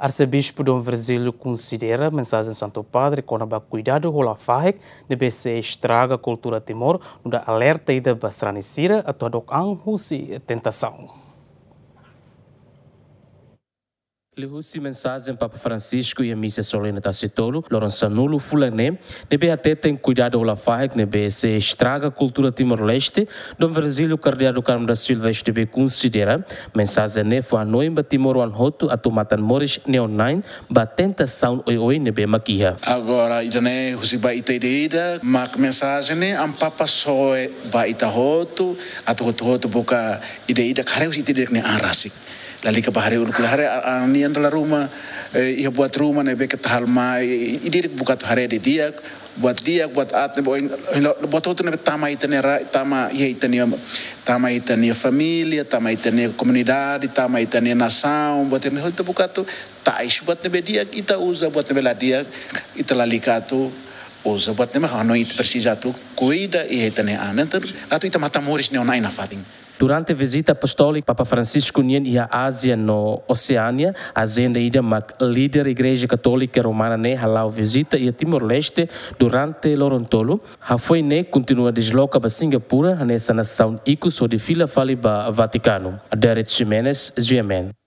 Arcebispo Dom Brasil considera mensagem Santo Padre com a cuidado rola farrek, de ser estraga a cultura temor, da alerta e da basranicira a todo anjo e tentação. Le mensagem Papa Francisco e a missa solene da Citolo, Lorenzo Nulo Fulané, nebe até tem cuidado o lafarek, nebe se estraga a cultura Timor-Leste, Dom Verzílio Cardeado Carmo da Silva esteve considera, mensagem ne foi a noima Timor-Wan a tomatan mores neonain, batenta sound oi oi nebe maquia. Agora, itane husi ba ita ideida, mak mensagem ne am Papa soe ba ita hoto, atu hoto hoto boka ideida, kare husi ita ideida ne arasik. Lali kepahari urukulahari, anian yang dalam rumah, eh, ia buat rumah nih beket halma, ini buka hari dia, buat dia, buat at, eh, buat itu nih tama itu nih ya, tama iya ya itu nih tama itu nih ya familia, tama itu nih ya komunidade, tama itu nih nação, buat ini itu buka tuh, tais buat nih dia kita uza buat nih dia, kita lalika tuh o ozaboaty ne manao ity precis ato koa da ihetany anata ato hita matamoritsy ny ao anay nafatiny Durante a visita apostólica, Papa Francisco Nien ia Ásia no Oceânia, agenda ida mac líder Igreja Católica Romana ne halau visita e ia Timor-Leste durante Lorontolo. Ha foi ne continua desloca para Singapura, nessa nação ico so de fila fali ba Vaticano. Derek Jimenez, GMN.